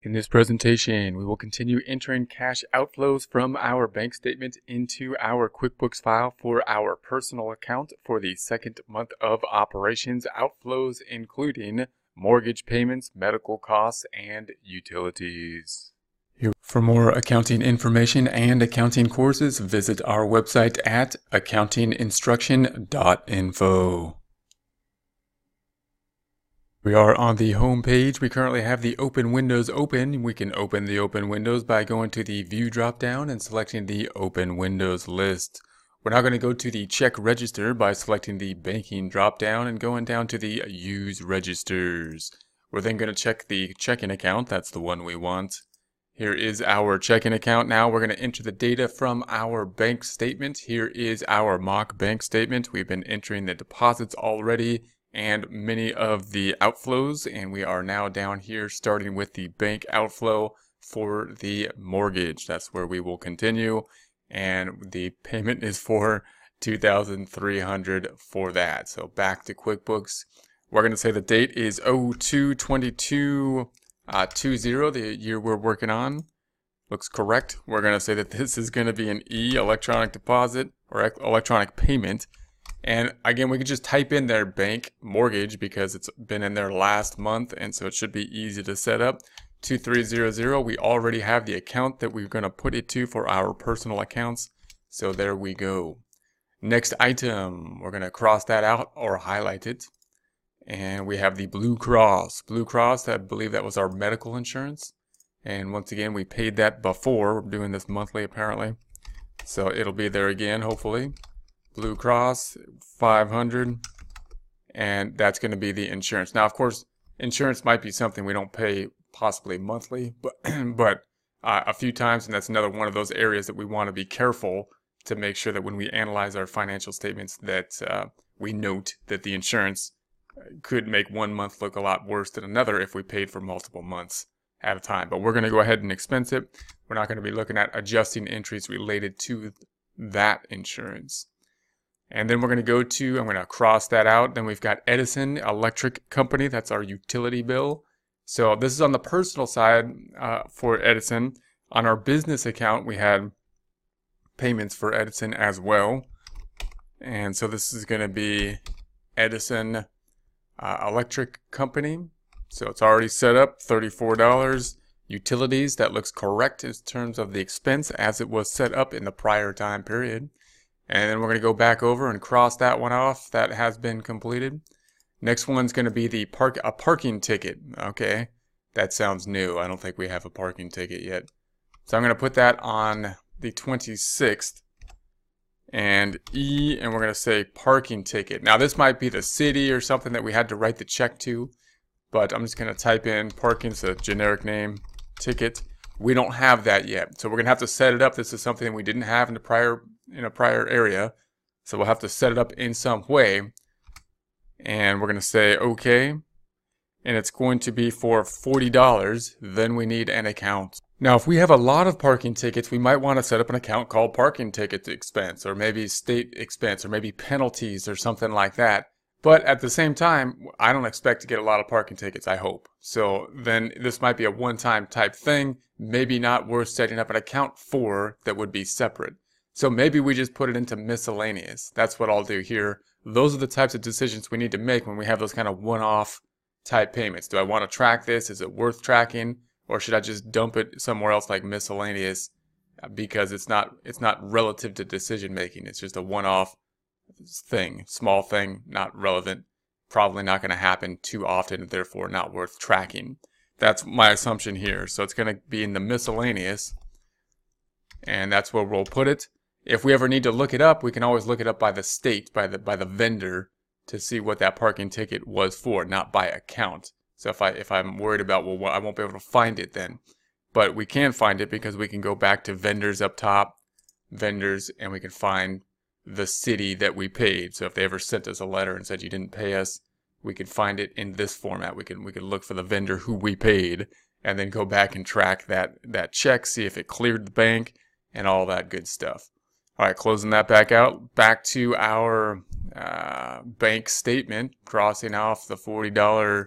In this presentation, we will continue entering cash outflows from our bank statement into our QuickBooks file for our personal account for the second month of operations outflows including mortgage payments, medical costs, and utilities. For more accounting information and accounting courses, visit our website at accountinginstruction.info. We are on the home page. We currently have the open windows open. We can open the open windows by going to the view drop down and selecting the open windows list. We're now going to go to the check register by selecting the banking drop down and going down to the use registers. We're then going to check the checking account. That's the one we want. Here is our checking account. Now we're going to enter the data from our bank statement. Here is our mock bank statement. We've been entering the deposits already and many of the outflows. And we are now down here starting with the bank outflow for the mortgage. That's where we will continue. And the payment is for 2300 for that. So back to QuickBooks. We're going to say the date is 022220 uh, the year we're working on. Looks correct. We're going to say that this is going to be an E, electronic deposit, or electronic payment. And again, we could just type in their bank mortgage because it's been in there last month. And so it should be easy to set up. 2300, we already have the account that we're going to put it to for our personal accounts. So there we go. Next item, we're going to cross that out or highlight it. And we have the Blue Cross. Blue Cross, I believe that was our medical insurance. And once again, we paid that before. We're doing this monthly apparently. So it'll be there again, hopefully. Blue Cross 500 and that's going to be the insurance. Now, of course, insurance might be something we don't pay possibly monthly, but but uh, a few times, and that's another one of those areas that we want to be careful to make sure that when we analyze our financial statements that uh, we note that the insurance uh, could make one month look a lot worse than another if we paid for multiple months at a time. But we're going to go ahead and expense it. We're not going to be looking at adjusting entries related to that insurance. And then we're going to go to, I'm going to cross that out. Then we've got Edison Electric Company. That's our utility bill. So this is on the personal side uh, for Edison. On our business account, we had payments for Edison as well. And so this is going to be Edison uh, Electric Company. So it's already set up, $34. Utilities, that looks correct in terms of the expense as it was set up in the prior time period. And then we're going to go back over and cross that one off that has been completed. Next one's going to be the park a parking ticket. Okay, that sounds new. I don't think we have a parking ticket yet. So I'm going to put that on the 26th and E, and we're going to say parking ticket. Now this might be the city or something that we had to write the check to, but I'm just going to type in It's a generic name, ticket. We don't have that yet. So we're going to have to set it up. This is something we didn't have in the prior in a prior area. So we'll have to set it up in some way. And we're going to say okay. And it's going to be for $40. Then we need an account. Now, if we have a lot of parking tickets, we might want to set up an account called parking ticket expense or maybe state expense or maybe penalties or something like that. But at the same time, I don't expect to get a lot of parking tickets, I hope. So then this might be a one time type thing, maybe not worth setting up an account for that would be separate. So maybe we just put it into miscellaneous. That's what I'll do here. Those are the types of decisions we need to make when we have those kind of one-off type payments. Do I want to track this? Is it worth tracking? Or should I just dump it somewhere else like miscellaneous uh, because it's not, it's not relative to decision making. It's just a one-off thing, small thing, not relevant, probably not going to happen too often, therefore not worth tracking. That's my assumption here. So it's going to be in the miscellaneous and that's where we'll put it if we ever need to look it up, we can always look it up by the state, by the by the vendor to see what that parking ticket was for, not by account. So if I if I'm worried about well I won't be able to find it then, but we can find it because we can go back to vendors up top, vendors, and we can find the city that we paid. So if they ever sent us a letter and said you didn't pay us, we can find it in this format. We can we can look for the vendor who we paid and then go back and track that that check, see if it cleared the bank and all that good stuff. All right, closing that back out, back to our uh, bank statement, crossing off the $40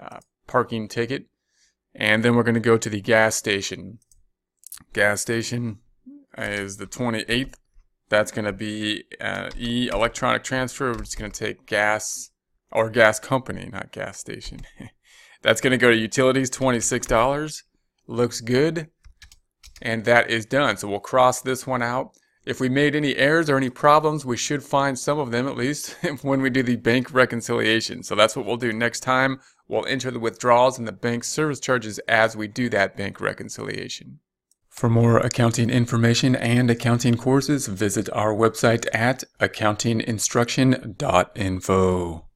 uh, parking ticket. And then we're going to go to the gas station. Gas station is the 28th. That's going to be uh, E electronic transfer. We're just going to take gas or gas company, not gas station. That's going to go to utilities, $26. Looks good. And that is done. So we'll cross this one out. If we made any errors or any problems, we should find some of them at least when we do the bank reconciliation. So that's what we'll do next time. We'll enter the withdrawals and the bank service charges as we do that bank reconciliation. For more accounting information and accounting courses, visit our website at accountinginstruction.info.